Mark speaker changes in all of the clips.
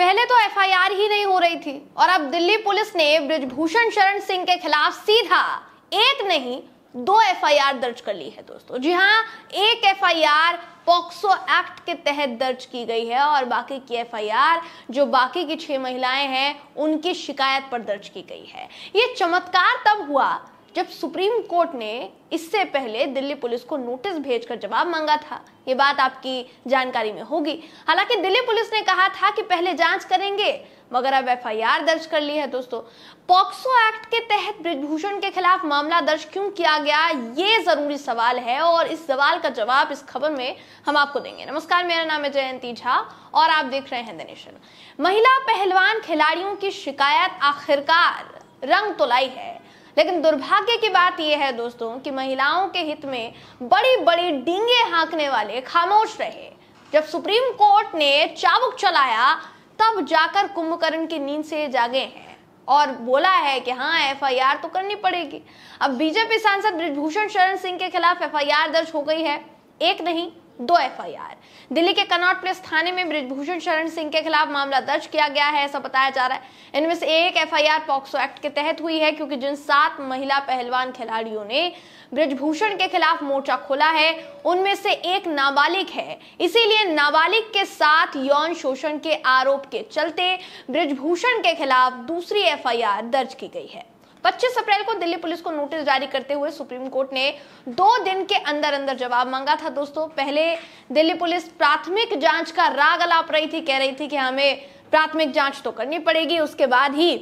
Speaker 1: पहले तो एफआईआर ही नहीं हो रही थी और अब दिल्ली पुलिस ने ब्रिजभूषण शरण सिंह के खिलाफ सीधा एक नहीं दो एफआईआर दर्ज कर ली है दोस्तों जी हाँ एक एफआईआर पॉक्सो एक्ट के तहत दर्ज की गई है और बाकी की एफआईआर जो बाकी की छह महिलाएं हैं उनकी शिकायत पर दर्ज की गई है ये चमत्कार तब हुआ जब सुप्रीम कोर्ट ने इससे पहले दिल्ली पुलिस को नोटिस भेजकर जवाब मांगा था ये बात आपकी जानकारी में होगी हालांकि दिल्ली पुलिस ने कहा था कि पहले जांच करेंगे मगर अब एफ दर्ज कर ली है दोस्तों पॉक्सो एक्ट के तहत ब्रिजभूषण के खिलाफ मामला दर्ज क्यों किया गया ये जरूरी सवाल है और इस सवाल का जवाब इस खबर में हम आपको देंगे नमस्कार मेरा नाम है जयंती झा और आप देख रहे हैं दिनेशन महिला पहलवान खिलाड़ियों की शिकायत आखिरकार रंग तो लाई है लेकिन दुर्भाग्य की बात यह है दोस्तों कि महिलाओं के हित में बड़ी बड़ी डींगे हाँकने वाले खामोश रहे जब सुप्रीम कोर्ट ने चाबुक चलाया तब जाकर कुंभकर्ण की नींद से जागे हैं और बोला है कि हाँ एफआईआर तो करनी पड़ेगी अब बीजेपी सांसद ब्रिजभूषण शरण सिंह के खिलाफ एफआईआर दर्ज हो गई है एक नहीं दो एफआईआर दिल्ली के कनॉट प्लेस थाने में ब्रिजभूषण शरण सिंह के खिलाफ मामला दर्ज किया गया है ऐसा बताया जा रहा है इनमें से एक एफआईआर पॉक्सो एक्ट के तहत हुई है क्योंकि जिन सात महिला पहलवान खिलाड़ियों ने ब्रिजभूषण के खिलाफ मोर्चा खोला है उनमें से एक नाबालिग है इसीलिए नाबालिग के साथ यौन शोषण के आरोप के चलते ब्रिजभूषण के खिलाफ दूसरी एफआईआर दर्ज की गई है 25 अप्रैल को दिल्ली पुलिस को नोटिस जारी करते हुए सुप्रीम कोर्ट ने दो दिन के अंदर अंदर जवाब मांगा था दोस्तों पहले दिल्ली पुलिस प्राथमिक जांच का राग अलाप रही थी कह रही थी कि हमें प्राथमिक जांच तो करनी पड़ेगी उसके बाद ही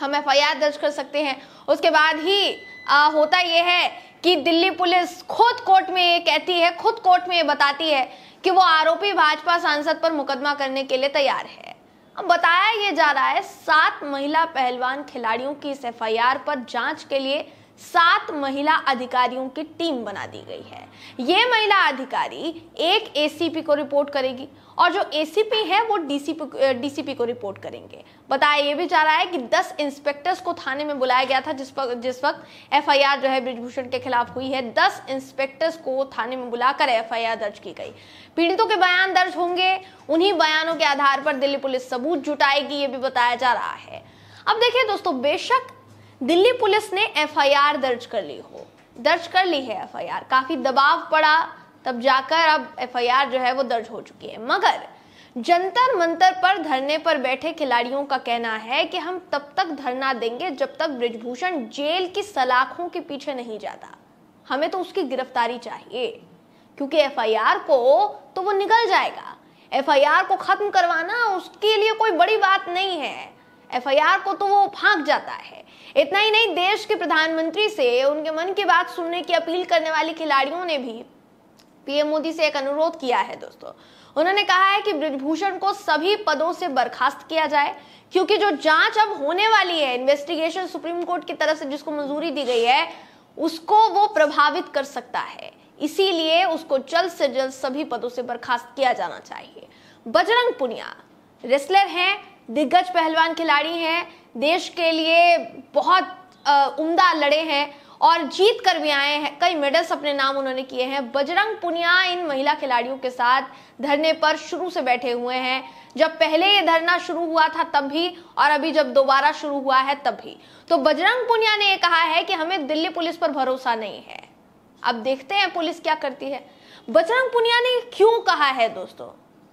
Speaker 1: हम एफ दर्ज कर सकते हैं उसके बाद ही आ, होता यह है कि दिल्ली पुलिस खुद कोर्ट में ये कहती है खुद कोर्ट में ये बताती है कि वो आरोपी भाजपा सांसद पर मुकदमा करने के लिए तैयार है अब बताया ये जा रहा है सात महिला पहलवान खिलाड़ियों की इस एफ पर जांच के लिए सात महिला अधिकारियों की टीम बना दी गई है ये महिला अधिकारी एक एसीपी को रिपोर्ट करेगी और जो एसीपी है वो डीसीपी डीसीपी को रिपोर्ट करेंगे बताया ये भी जा रहा है कि 10 इंस्पेक्टर्स को थाने में बुलाया गया था जिस पर जिस वक्त एफआईआर जो है ब्रिजभूषण के खिलाफ हुई है 10 इंस्पेक्टर्स को थाने में बुलाकर एफआईआर दर्ज की गई पीड़ितों के बयान दर्ज होंगे उन्हीं बयानों के आधार पर दिल्ली पुलिस सबूत जुटाएगी ये भी बताया जा रहा है अब देखिए दोस्तों बेशक दिल्ली पुलिस ने एफआईआर दर्ज कर ली हो दर्ज कर ली है एफआईआर काफी दबाव पड़ा तब जाकर अब एफआईआर जो है वो दर्ज हो चुकी है मगर जंतर मंतर पर धरने पर बैठे खिलाड़ियों का कहना है कि हम तब तक धरना देंगे जब तक ब्रिजभूषण जेल की सलाखों के पीछे नहीं जाता हमें तो उसकी गिरफ्तारी चाहिए क्योंकि एफआईआर को तो वो निकल जाएगा एफआईआर को खत्म करवाना उसके लिए कोई बड़ी बात नहीं है एफआईआर को तो वो भाग जाता है इतना ही नहीं देश के प्रधानमंत्री से उनके मन की बात सुनने की अपील करने वाली खिलाड़ियों ने भी पीएम मोदी से एक अनुरोध किया है दोस्तों उन्होंने कहा है कि ब्रजभूषण को सभी पदों से बर्खास्त किया जाए क्योंकि जो जांच अब होने वाली है इन्वेस्टिगेशन सुप्रीम कोर्ट की तरफ से जिसको मंजूरी दी गई है उसको वो प्रभावित कर सकता है इसीलिए उसको जल्द से जल्द सभी पदों से बर्खास्त किया जाना चाहिए बजरंग पुनिया रेसलर हैं दिग्गज पहलवान खिलाड़ी हैं देश के लिए बहुत उम्दा लड़े हैं और जीत कर भी आए हैं कई मेडल्स अपने नाम उन्होंने किए हैं बजरंग पुनिया इन महिला खिलाड़ियों के साथ धरने पर शुरू से बैठे हुए हैं जब पहले ये धरना शुरू हुआ था तब भी और अभी जब दोबारा शुरू हुआ है तब भी तो बजरंग पुनिया ने यह कहा है कि हमें दिल्ली पुलिस पर भरोसा नहीं है अब देखते हैं पुलिस क्या करती है बजरंग पुनिया ने क्यों कहा है दोस्तों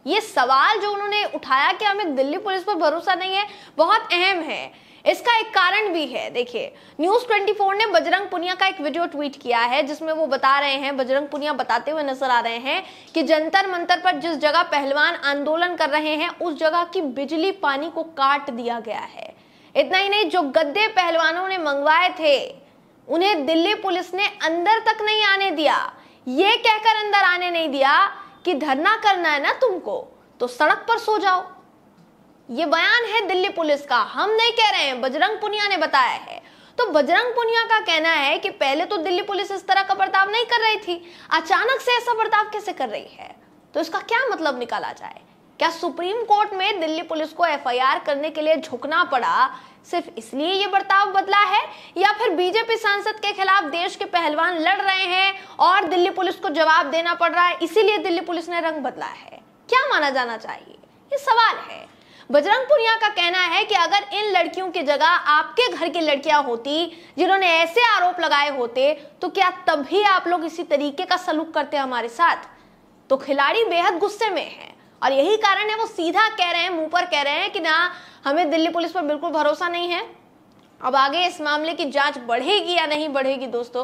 Speaker 1: ये सवाल जो उन्होंने उठाया कि हमें दिल्ली पुलिस पर भरोसा नहीं है बहुत अहम है इसका एक कारण भी है देखिए न्यूज 24 ने बजरंग पुनिया का एक वीडियो ट्वीट किया है जिसमें वो बता रहे हैं बजरंग पुनिया बताते हुए नजर आ रहे हैं कि जंतर मंतर पर जिस जगह पहलवान आंदोलन कर रहे हैं उस जगह की बिजली पानी को काट दिया गया है इतना ही नहीं जो गद्दे पहलवानों ने मंगवाए थे उन्हें दिल्ली पुलिस ने अंदर तक नहीं आने दिया ये कहकर अंदर आने नहीं दिया कि धरना करना है ना तुमको तो सड़क पर सो जाओ ये बयान है दिल्ली पुलिस का हम नहीं कह रहे हैं बजरंग पुनिया ने बताया है तो बजरंग पुनिया का कहना है कि पहले तो दिल्ली पुलिस इस तरह का बर्ताव नहीं कर रही थी अचानक से ऐसा बर्ताव कैसे कर रही है तो इसका क्या मतलब निकाला जाए क्या सुप्रीम कोर्ट में दिल्ली पुलिस को एफआईआर करने के लिए झुकना पड़ा सिर्फ इसलिए यह बर्ताव बदला है या फिर बीजेपी सांसद के खिलाफ देश के पहलवान लड़ रहे हैं और दिल्ली पुलिस को जवाब देना पड़ रहा है इसीलिए दिल्ली पुलिस ने रंग बदला है क्या माना जाना चाहिए ये सवाल है बजरंग पुनिया का कहना है कि अगर इन लड़कियों की जगह आपके घर की लड़कियां होती जिन्होंने ऐसे आरोप लगाए होते तो क्या तभी आप लोग इसी तरीके का सलूक करते हमारे साथ तो खिलाड़ी बेहद गुस्से में है और यही कारण है वो सीधा कह रहे हैं मुंह पर कह रहे हैं कि ना हमें दिल्ली पुलिस पर बिल्कुल भरोसा नहीं है अब आगे इस मामले की जांच बढ़ेगी या नहीं बढ़ेगी दोस्तों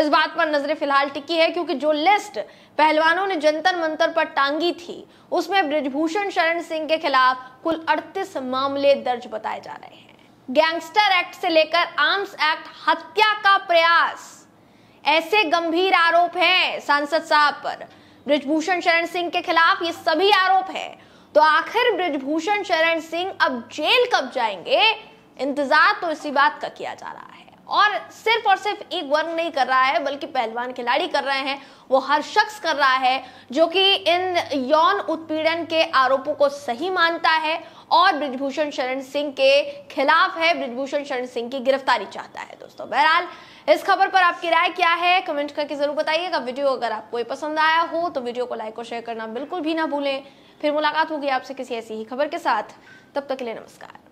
Speaker 1: इस बात पर नजरें फिलहाल टिकी है क्योंकि जो लिस्ट पहलवानों ने जंतर मंतर पर टांगी थी उसमें ब्रिजभूषण शरण सिंह के खिलाफ कुल 38 मामले दर्ज बताए जा रहे हैं गैंगस्टर एक्ट से लेकर आर्म्स एक्ट हत्या का प्रयास ऐसे गंभीर आरोप हैं सांसद साहब पर ब्रिजभूषण शरण सिंह के खिलाफ ये सभी आरोप है तो आखिर ब्रिजभूषण शरण सिंह अब जेल कब जाएंगे इंतजार तो इसी बात का किया जा रहा है और सिर्फ और सिर्फ एक वर्ग नहीं कर रहा है बल्कि पहलवान खिलाड़ी कर रहे हैं वो हर शख्स कर रहा है जो कि इन यौन उत्पीड़न के आरोपों को सही मानता है और ब्रिजभूषण शरण सिंह के खिलाफ है ब्रिजभूषण शरण सिंह की गिरफ्तारी चाहता है दोस्तों बहरहाल इस खबर पर आपकी राय क्या है कमेंट करके जरूर बताइएगा वीडियो अगर आपको ये पसंद आया हो तो वीडियो को लाइक और शेयर करना बिल्कुल भी ना भूलें फिर मुलाकात होगी आपसे किसी ऐसी ही खबर के साथ तब तक के लिए नमस्कार